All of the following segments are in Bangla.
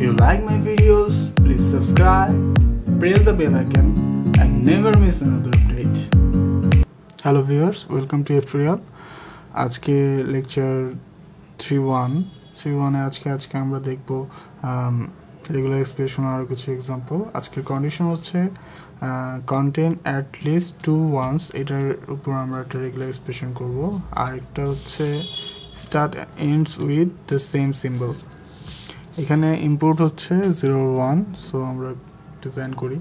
you like my videos, please subscribe, press the bell icon and never miss another update. Hello viewers, welcome to F-Trial. আজকে লেকচার থ্রি ওয়ান থ্রি ওয়ানে আজকে আজকে আমরা দেখব রেগুলার এক্সপ্রেশন আরও কিছু এক্সাম্পল আজকের কন্ডিশন হচ্ছে contain at least two ones এটার উপর আমরা একটা রেগুলার এক্সপ্রেশন করবো আর একটা হচ্ছে start ends with the same symbol এখানে ইম্পোর্ট হচ্ছে জিরো ওয়ান সো আমরা ডিজাইন করি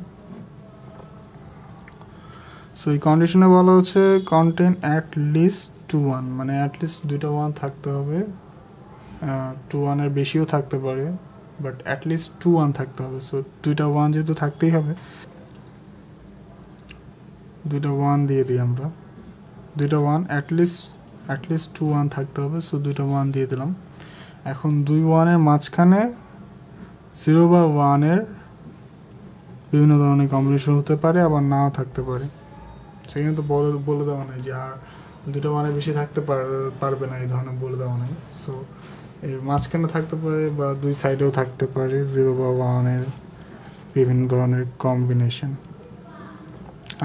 সো এই কন্ডিশনে বলা হচ্ছে content at least two one মানে অ্যাট লিস্ট দুইটা ওয়ান থাকতে হবে টু ওয়ানের বেশিও থাকতে পারে but at least two one থাকতে হবে সো দুইটা ওয়ান যেহেতু থাকতেই হবে দুইটা ওয়ান দিয়ে দিই আমরা দুইটা one at least at least two one থাকতে হবে সো দুইটা ওয়ান দিয়ে দিলাম এখন দুই ওয়ানের মাঝখানে জিরো বা ওয়ানের বিভিন্ন ধরনের কম্বিনেশন হতে পারে আবার নাও থাকতে পারে সেখানে তো বলে বলে দেওয়া নেই যে আর দুটো ওয়ানের বেশি থাকতে পারবে না এই ধরনের বলে দেওয়া নেই সো এর মাঝখানে থাকতে পারে বা দুই সাইডেও থাকতে পারে জিরো বা ওয়ানের বিভিন্ন ধরনের কম্বিনেশন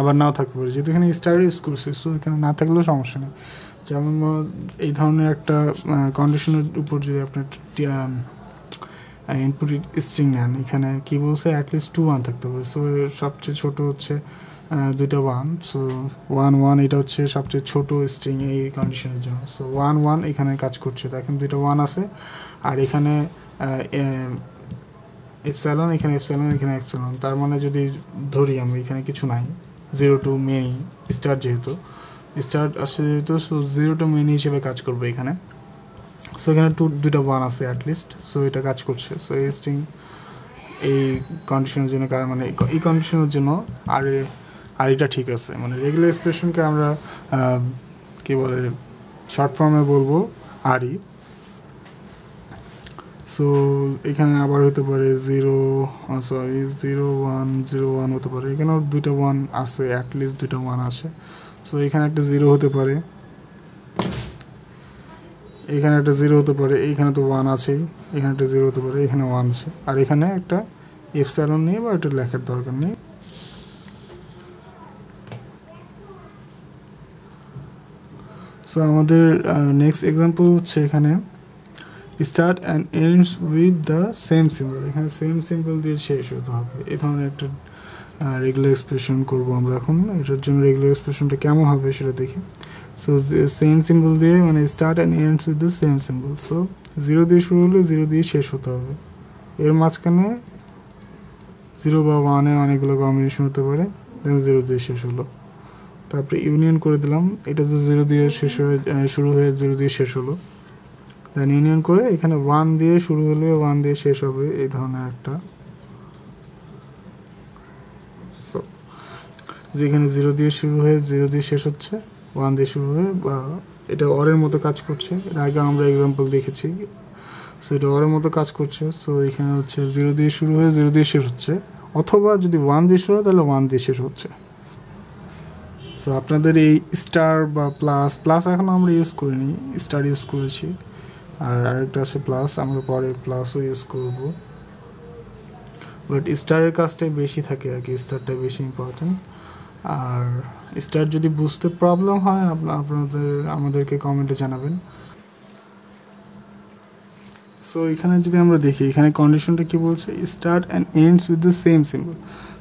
আবার নাও থাকতে পারে যেহেতু এখানে স্টার স্কুল সো এখানে না থাকলেও সমস্যা নেই যেমন এই ধরনের একটা কন্ডিশনের উপর যদি আপনার ইনপুট স্ট্রিং নেন এখানে কি বলছে অ্যাটলিস্ট টু ওয়ান থাকতে হবে সো সবচেয়ে ছোট হচ্ছে দুইটা ওয়ান সো ওয়ান ওয়ান এটা হচ্ছে সবচেয়ে ছোট স্ট্রিং এই কন্ডিশনের জন্য সো ওয়ান ওয়ান এখানে কাজ করছে এখন দুইটা ওয়ান আছে আর এখানে এফ স্যালন এখানে এফ স্যালন এখানে এফসালন তার মানে যদি ধরি আমি এখানে কিছু নাই জিরো টু মেনি স্টার যেহেতু স্টার্ট আসছে যেহেতু সো জিরোটা মেন হিসেবে কাজ করবে এখানে সো এখানে টু দুটা ওয়ান আছে অ্যাটলিস্ট সো এটা কাজ করছে সো এই স্ট্রিং এই কন্ডিশনের জন্য মানে এই কন্ডিশনের জন্য আর আর এটা ঠিক আছে মানে রেগুলার এক্সপ্রেশনকে আমরা কী বলে শর্ট ফর্মে বলবো আরই সো এখানে আবার হতে পারে zero sorry zero one zero one হতে পারে এখানেও দুইটা ওয়ান আছে অ্যাটলিস্ট দুটো ওয়ান আছে সো এখানে একটা জিরো হতে পারে এখানে একটা জিরো হতে পারে এইখানে তো ওয়ান আছেই এখানে একটা জিরো হতে পারে এখানে ওয়ান আছে আর এখানে একটা এফসাইলন নিয়ে বা একটা লেখার দরকার নেই সো আমাদের নেক্সট এক্সাম্পল হচ্ছে এখানে start and ends with the same symbol এখানে সেম সিম্বল দিয়ে শেষ হতে হবে এ ধরনের একটা রেগুলার এক্সপ্রেশন করব আমরা এখন এটার জন্য রেগুলার এক্সপ্রেশনটা কেমন হবে সেটা দেখি সো সেম সিম্বল দিয়ে মানে start and ends with the same symbol so zero দিয়ে শুরু হলে জিরো দিয়ে শেষ হতে হবে এর মাঝখানে জিরো বা ওয়ানের অনেকগুলো কম্বিনেশন হতে পারে দেন জিরো দিয়ে শেষ হলো তারপরে ইউনিয়ন করে দিলাম এটা তো জিরো দিয়ে শেষ হয়ে শুরু হয়ে জিরো দিয়ে শেষ হলো দেন ইউনিয়ন করে এখানে ওয়ান দিয়ে শুরু হলে ওয়ান দিয়ে শেষ হবে এই ধরনের একটা যেখানে জিরো দিয়ে শুরু হয়ে জিরো দিয়ে শেষ হচ্ছে ওয়ান দিয়ে শুরু হয়ে বা এটা অরের মতো কাজ করছে এর আগে আমরা এক্সাম্পল দেখেছি সো এটা অরের মতো কাজ করছে সো এখানে হচ্ছে জিরো দিয়ে শুরু হয়ে জিরো দিয়ে শেষ হচ্ছে অথবা যদি ওয়ান দিয়ে শুরু হয় তাহলে ওয়ান দিয়ে শেষ হচ্ছে সো আপনাদের এই স্টার বা প্লাস প্লাস এখন আমরা ইউজ করিনি স্টার ইউজ করেছি আর আরেকটা আছে প্লাস আমরা পরে প্লাসও ইউজ করব বাট স্টারের কাজটাই বেশি থাকে আর কি স্টারটা বেশি ইম্পর্টেন্ট আর স্টার যদি বুঝতে প্রবলেম হয় আপনাদের আমাদেরকে কমেন্টে জানাবেন সো এখানে যদি আমরা দেখি এখানে কন্ডিশনটা কি বলছে start and ends with the same symbol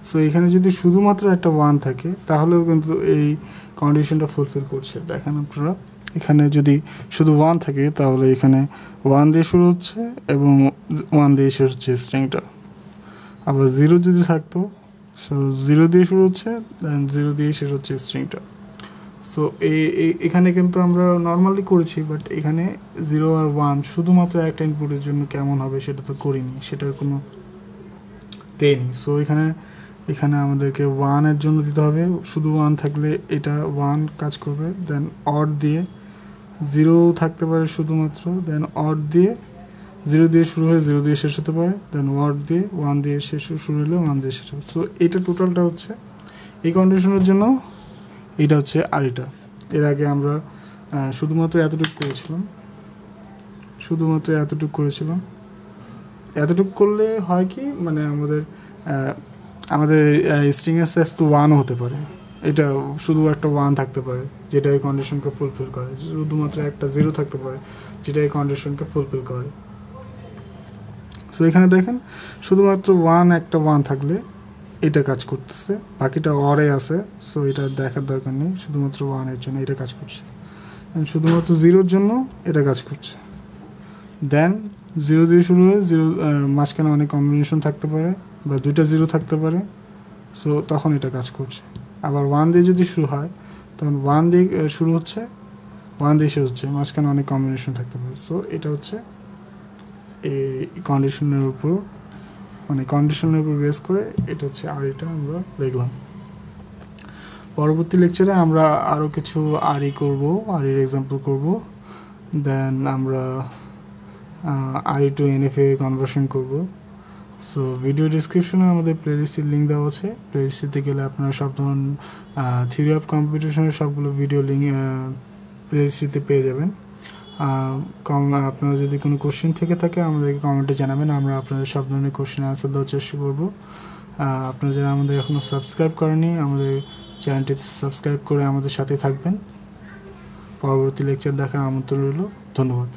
so এখানে যদি শুধুমাত্র একটা ওয়ান থাকে তাহলেও কিন্তু এই কন্ডিশনটা ফুলফিল করছে দেখেন আপনারা এখানে যদি শুধু ওয়ান থাকে তাহলে এখানে ওয়ান দিয়ে শুরু হচ্ছে এবং ওয়ান দিয়ে শেষ হচ্ছে স্ট্রিংটা আবার জিরো যদি থাকতো সো জিরো দিয়ে শুরু হচ্ছে দেন জিরো দিয়ে শেষ হচ্ছে স্ট্রিংটা সো এখানে কিন্তু আমরা নর্মালি করেছি বাট এখানে জিরো আর ওয়ান শুধুমাত্র একটা ইনপুটের জন্য কেমন হবে সেটা তো করিনি সেটার কোনো নেই সো এখানে এখানে আমাদেরকে ওয়ানের জন্য দিতে হবে শুধু ওয়ান থাকলে এটা ওয়ান কাজ করবে দেন অড দিয়ে জিরো থাকতে পারে শুধুমাত্র দেন অড দিয়ে জিরো দিয়ে শুরু হয়ে জিরো দিয়ে শেষ হতে পারে দেন ওয়ার্ড দিয়ে ওয়ান দিয়ে শেষ শুরু হলে ওয়ান দিয়ে শেষ হবে সো এটা টোটালটা হচ্ছে এই কন্ডিশনের জন্য এটা হচ্ছে আর এটা এর আগে আমরা শুধুমাত্র এতটুকু করেছিলাম শুধুমাত্র এতটুকু করেছিলাম এতটুকু করলে হয় কি মানে আমাদের আমাদের স্ট্রিংয়ের সাইজ তো ওয়ানও হতে পারে এটা শুধু একটা ওয়ান থাকতে পারে যেটা এই কন্ডিশনকে ফুলফিল করে শুধুমাত্র একটা জিরো থাকতে পারে যেটা এই কন্ডিশনকে ফুলফিল করে সো এখানে দেখেন শুধুমাত্র ওয়ান একটা ওয়ান থাকলে এটা কাজ করতেছে বাকিটা অরে আছে সো এটা দেখার দরকার নেই শুধুমাত্র ওয়ানের জন্য এটা কাজ করছে শুধুমাত্র জিরোর জন্য এটা কাজ করছে দেন জিরো দিয়ে শুরু হয়ে জিরো মাঝখানে অনেক কম্বিনেশন থাকতে পারে বা দুইটা জিরো থাকতে পারে সো তখন এটা কাজ করছে আবার ওয়ান দিয়ে যদি শুরু হয় তখন ওয়ান দিয়ে শুরু হচ্ছে ওয়ান দিয়ে শুরু হচ্ছে মাঝখানে অনেক কম্বিনেশন থাকতে পারে সো এটা হচ্ছে এই কন্ডিশনের উপর মানে কন্ডিশনের উপর বেস করে এটা হচ্ছে আর এটা আমরা দেখলাম পরবর্তী লেকচারে আমরা আরও কিছু করবো করব ইর এক্সাম্পল করব দেন আমরা E to N F A conversion করবো সো ভিডিও ডিসক্রিপশনে আমাদের লিস্টের লিঙ্ক দেওয়া আছে লিস্টিতে গেলে আপনারা সব ধরনের থিওরি অফ কম্পিটিশনের সবগুলো ভিডিও লিঙ্ক লিস্টিতে পেয়ে যাবেন কম আপনারা যদি কোনো কোশ্চেন থেকে থাকে আমাদেরকে কমেন্টে জানাবেন আমরা আপনাদের সব ধরনের কোশ্চেন আনসার দেওয়ার চেষ্টা করবো আপনারা যারা আমাদের এখনও সাবস্ক্রাইব করেনি আমাদের চ্যানেলটি সাবস্ক্রাইব করে আমাদের সাথে থাকবেন পরবর্তী লেকচার দেখার আমন্ত্রণ রইল ধন্যবাদ